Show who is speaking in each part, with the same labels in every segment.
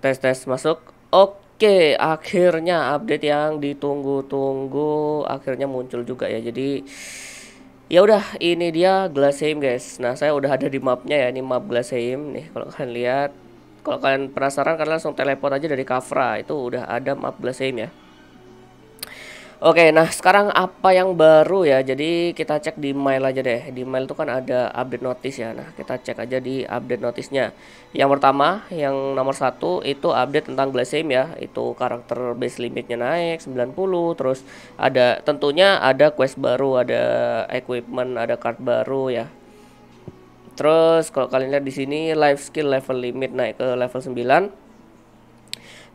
Speaker 1: tes tes masuk oke akhirnya update yang ditunggu-tunggu akhirnya muncul juga ya jadi ya udah ini dia glassheim guys nah saya udah ada di mapnya ya ini map glassheim nih kalau kalian lihat kalau kalian penasaran kalian langsung teleport aja dari Kafra itu udah ada map glassheim ya Oke, nah sekarang apa yang baru ya? Jadi kita cek di mail aja deh. Di mail itu kan ada update notice ya. Nah, kita cek aja di update notisnya. Yang pertama, yang nomor satu itu update tentang Blasim ya. Itu karakter base limitnya naik 90. Terus ada tentunya ada quest baru, ada equipment, ada card baru ya. Terus kalau kalian lihat di sini life skill level limit naik ke level 9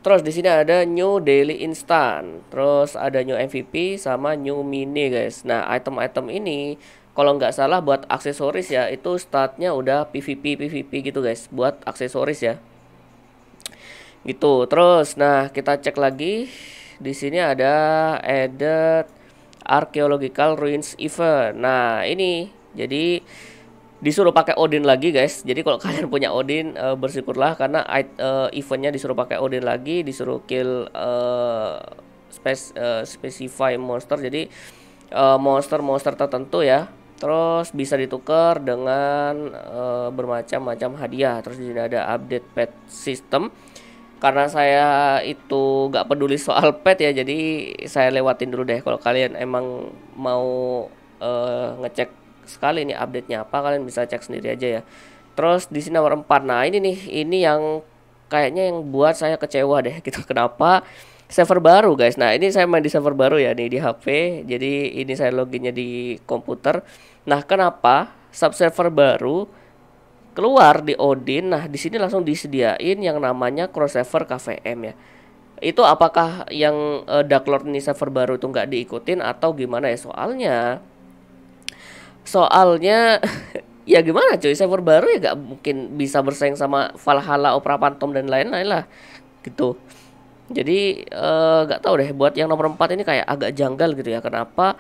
Speaker 1: Terus di sini ada new daily instant, terus ada new MVP sama new mini guys. Nah item-item ini kalau nggak salah buat aksesoris ya itu statnya udah PVP PVP gitu guys buat aksesoris ya. Gitu. Terus nah kita cek lagi di sini ada added archaeological ruins event. Nah ini jadi disuruh pakai Odin lagi guys jadi kalau kalian punya Odin uh, bersyukurlah karena uh, eventnya disuruh pakai Odin lagi disuruh kill uh, eh, spes uh, specify monster jadi monster-monster uh, tertentu ya terus bisa ditukar dengan uh, bermacam-macam hadiah terus di sini ada update pet system karena saya itu gak peduli soal pet ya jadi saya lewatin dulu deh kalau kalian emang mau uh, ngecek sekali ini update-nya apa kalian bisa cek sendiri aja ya. Terus di sini nomor 4. Nah, ini nih ini yang kayaknya yang buat saya kecewa deh gitu. Kenapa server baru guys. Nah, ini saya main di server baru ya nih di HP. Jadi ini saya loginnya di komputer. Nah, kenapa sub server baru keluar di Odin. Nah, di sini langsung disediain yang namanya cross server KVM ya itu apakah yang uh, Dark Lord ini server baru itu nggak diikutin atau gimana ya soalnya soalnya ya gimana cuy server baru ya gak mungkin bisa bersaing sama Valhalla, Opera Phantom dan lain-lain lah gitu jadi uh, eh, gak tahu deh buat yang nomor 4 ini kayak agak janggal gitu ya kenapa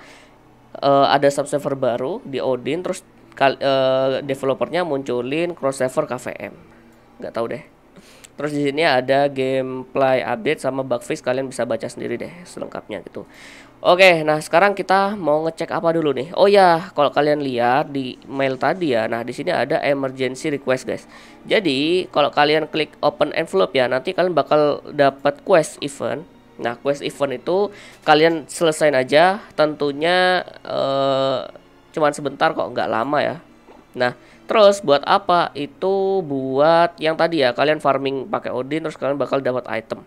Speaker 1: uh, ada sub server baru di Odin terus uh, developernya munculin cross server KVM Gak tahu deh terus di sini ada gameplay update sama bug fix kalian bisa baca sendiri deh selengkapnya gitu Oke, nah sekarang kita mau ngecek apa dulu nih. Oh ya, kalau kalian lihat di mail tadi ya, nah di sini ada emergency request guys. Jadi kalau kalian klik open envelope ya, nanti kalian bakal dapat quest event. Nah quest event itu kalian selesain aja, tentunya uh, cuman sebentar kok, nggak lama ya. Nah terus buat apa? Itu buat yang tadi ya, kalian farming pakai Odin, terus kalian bakal dapat item.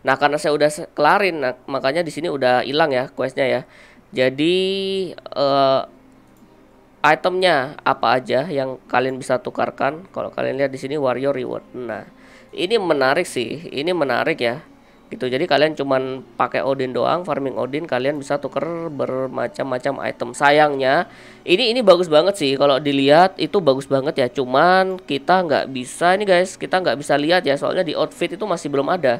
Speaker 1: Nah, karena saya udah kelarin, nah, makanya di sini udah hilang ya questnya ya. Jadi uh, itemnya apa aja yang kalian bisa tukarkan? Kalau kalian lihat di sini warrior reward. Nah, ini menarik sih, ini menarik ya. Gitu. Jadi kalian cuman pakai Odin doang, farming Odin kalian bisa tuker bermacam-macam item. Sayangnya, ini ini bagus banget sih kalau dilihat itu bagus banget ya. Cuman kita nggak bisa ini guys, kita nggak bisa lihat ya soalnya di outfit itu masih belum ada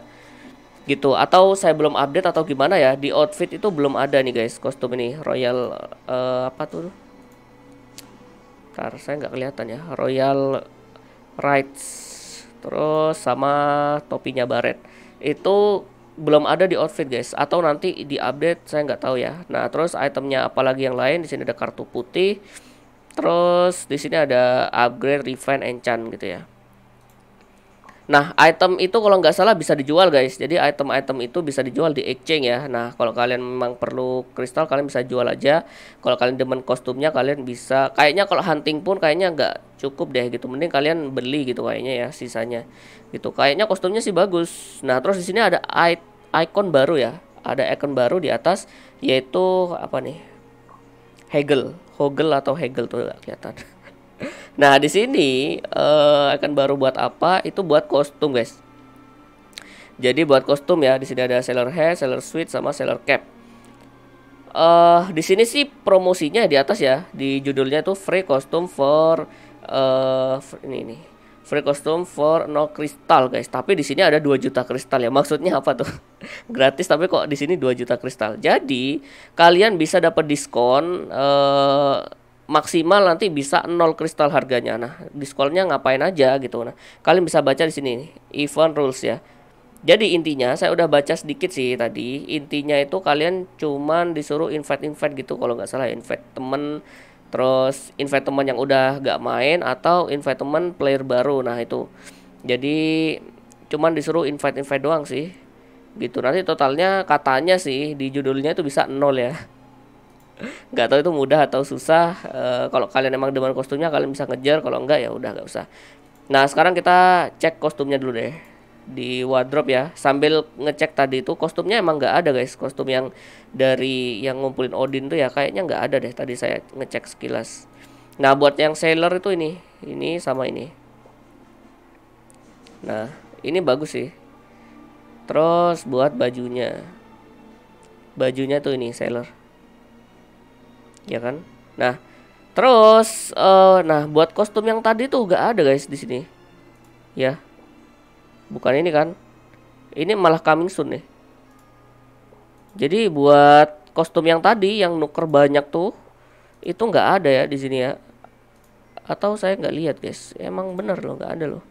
Speaker 1: gitu atau saya belum update atau gimana ya di outfit itu belum ada nih guys kostum ini royal uh, apa tuh Ntar saya nggak kelihatan ya royal rights terus sama topinya baret itu belum ada di outfit guys atau nanti di update saya nggak tahu ya nah terus itemnya apalagi yang lain di sini ada kartu putih terus di sini ada upgrade refine enchant gitu ya Nah, item itu kalau nggak salah bisa dijual guys. Jadi item-item itu bisa dijual di exchange ya. Nah, kalau kalian memang perlu kristal, kalian bisa jual aja. Kalau kalian demen kostumnya, kalian bisa. Kayaknya kalau hunting pun kayaknya nggak cukup deh gitu. Mending kalian beli gitu kayaknya ya sisanya. Gitu. Kayaknya kostumnya sih bagus. Nah, terus di sini ada icon baru ya. Ada icon baru di atas yaitu apa nih? Hegel, Hogel atau Hegel tuh nggak kelihatan. Nah, di sini uh, akan baru buat apa? Itu buat kostum, guys. Jadi buat kostum ya, di sini ada seller hat, seller suit sama seller cap. Uh, di sini sih promosinya di atas ya, di judulnya tuh free kostum for uh, ini nih. Free kostum for no kristal guys. Tapi di sini ada 2 juta kristal ya. Maksudnya apa tuh? Gratis tapi kok di sini 2 juta kristal. Jadi kalian bisa dapat diskon uh, maksimal nanti bisa nol kristal harganya. Nah, diskonnya ngapain aja gitu. Nah, kalian bisa baca di sini event rules ya. Jadi intinya saya udah baca sedikit sih tadi. Intinya itu kalian cuman disuruh invite-invite gitu kalau nggak salah ya, invite temen terus invite temen yang udah nggak main atau invite temen player baru nah itu jadi cuman disuruh invite invite doang sih gitu nanti totalnya katanya sih di judulnya itu bisa nol ya nggak tahu itu mudah atau susah e, kalau kalian emang demen kostumnya kalian bisa ngejar kalau enggak ya udah nggak usah nah sekarang kita cek kostumnya dulu deh di wardrobe ya sambil ngecek tadi itu kostumnya emang nggak ada guys kostum yang dari yang ngumpulin Odin tuh ya kayaknya nggak ada deh tadi saya ngecek sekilas nah buat yang sailor itu ini ini sama ini nah ini bagus sih terus buat bajunya bajunya tuh ini sailor ya kan nah terus uh, nah buat kostum yang tadi tuh gak ada guys di sini ya bukan ini kan ini malah coming soon nih jadi buat kostum yang tadi yang nuker banyak tuh itu nggak ada ya di sini ya atau saya nggak lihat guys emang bener loh nggak ada loh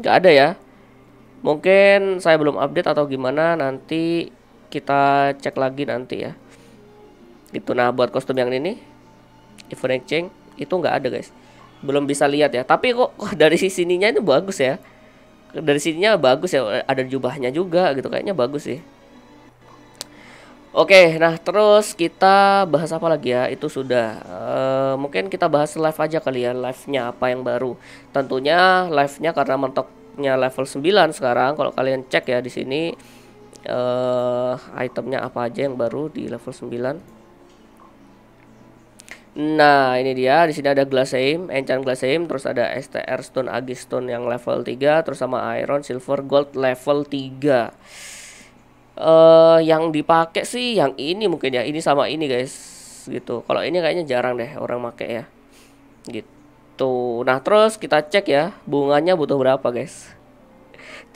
Speaker 1: nggak ada ya mungkin saya belum update atau gimana nanti kita cek lagi nanti ya gitu nah buat kostum yang ini event exchange itu nggak ada guys belum bisa lihat ya tapi kok, kok dari sininya itu bagus ya dari sininya bagus ya ada jubahnya juga gitu kayaknya bagus sih Oke, nah terus kita bahas apa lagi ya? Itu sudah. Uh, mungkin kita bahas live aja kali ya, live-nya apa yang baru. Tentunya live-nya karena mentoknya level 9 sekarang. Kalau kalian cek ya di sini uh, itemnya apa aja yang baru di level 9. Nah, ini dia. Di sini ada glass aim, Enchant aim, terus ada STR Stone, Agis Stone yang level 3, terus sama Iron, Silver, Gold level 3. Uh, eh, yang dipakai sih yang ini mungkin ya. Ini sama ini, guys. Gitu. Kalau ini kayaknya jarang deh orang make ya. Gitu. Nah, terus kita cek ya, bunganya butuh berapa, guys.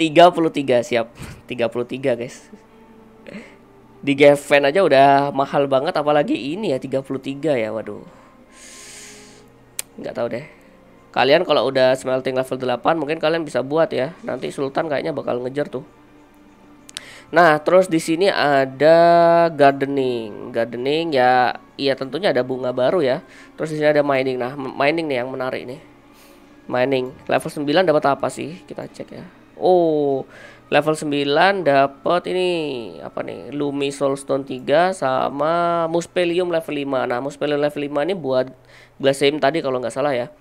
Speaker 1: 33 siap. 33, guys di Geven aja udah mahal banget apalagi ini ya 33 ya waduh nggak tahu deh kalian kalau udah smelting level 8 mungkin kalian bisa buat ya nanti Sultan kayaknya bakal ngejar tuh nah terus di sini ada gardening gardening ya iya tentunya ada bunga baru ya terus di sini ada mining nah mining nih yang menarik nih mining level 9 dapat apa sih kita cek ya oh level 9 dapat ini apa nih Lumi Soulstone 3 sama Muspelium level 5 nah Muspelium level 5 ini buat Glaceum tadi kalau nggak salah ya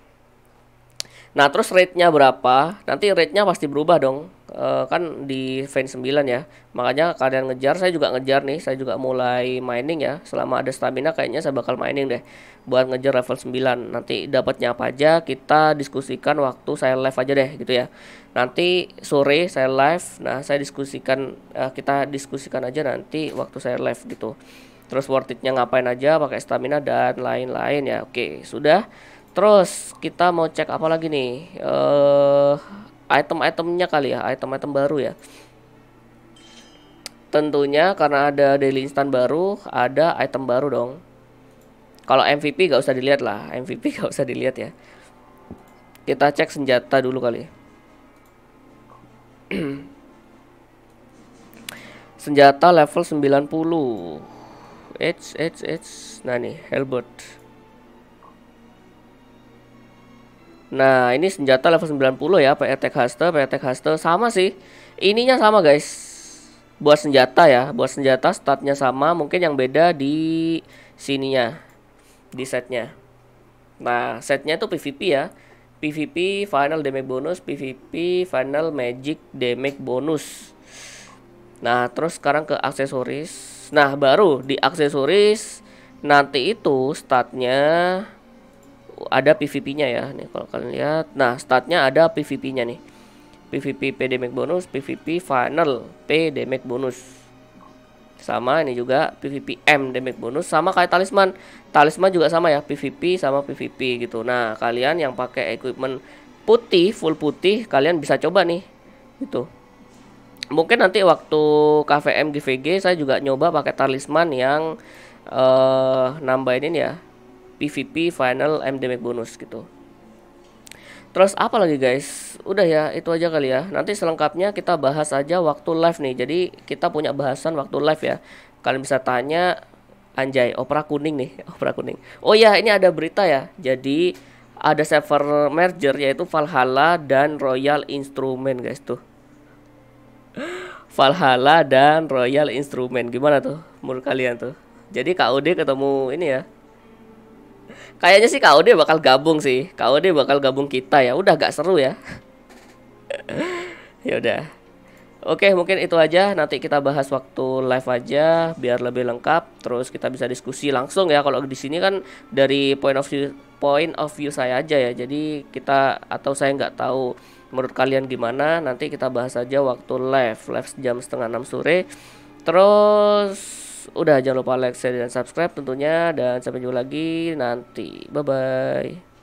Speaker 1: nah terus rate nya berapa nanti rate nya pasti berubah dong uh, kan di fan 9 ya makanya kalian ngejar saya juga ngejar nih saya juga mulai mining ya selama ada stamina kayaknya saya bakal mining deh buat ngejar level 9 nanti dapatnya apa aja kita diskusikan waktu saya live aja deh gitu ya nanti sore saya live nah saya diskusikan uh, kita diskusikan aja nanti waktu saya live gitu terus worth it ngapain aja pakai stamina dan lain-lain ya oke sudah terus kita mau cek apa lagi nih eh uh, item-itemnya kali ya, item-item baru ya. Tentunya karena ada daily instan baru, ada item baru dong. Kalau MVP gak usah dilihat lah, MVP gak usah dilihat ya. Kita cek senjata dulu kali. senjata level 90. H H H. Nah nih, Helbert. Nah, ini senjata level 90 ya, PRT e Haster, PRT e Haster sama sih. Ininya sama, guys. Buat senjata ya, buat senjata statnya sama, mungkin yang beda di sininya. Di setnya. Nah, setnya itu PVP ya. PVP final damage bonus, PVP final magic damage bonus. Nah, terus sekarang ke aksesoris. Nah, baru di aksesoris nanti itu statnya ada PVP-nya ya. Nih kalau kalian lihat, nah statnya ada PVP-nya nih. PVP damage bonus, PVP final damage bonus. Sama ini juga PVP M damage bonus sama kayak talisman. Talisman juga sama ya, PVP sama PVP gitu. Nah, kalian yang pakai equipment putih, full putih, kalian bisa coba nih. Gitu. Mungkin nanti waktu KVM GVG saya juga nyoba pakai talisman yang eh uh, nambahin ini ya PVP final endemic bonus gitu Terus apa lagi guys? Udah ya, itu aja kali ya. Nanti selengkapnya kita bahas aja waktu live nih. Jadi kita punya bahasan waktu live ya. Kalian bisa tanya Anjay, opera kuning nih, opera kuning. Oh ya, ini ada berita ya. Jadi ada server merger yaitu Valhalla dan Royal Instrument guys tuh. Valhalla dan Royal Instrument. Gimana tuh menurut kalian tuh? Jadi KOD ketemu ini ya, Kayaknya sih KOD bakal gabung sih. KOD bakal gabung kita ya. Udah gak seru ya. ya udah. Oke, mungkin itu aja. Nanti kita bahas waktu live aja biar lebih lengkap. Terus kita bisa diskusi langsung ya. Kalau di sini kan dari point of view point of view saya aja ya. Jadi kita atau saya nggak tahu menurut kalian gimana. Nanti kita bahas aja waktu live, live jam setengah enam sore. Terus udah jangan lupa like, share, dan subscribe tentunya. Dan sampai jumpa lagi nanti. Bye bye.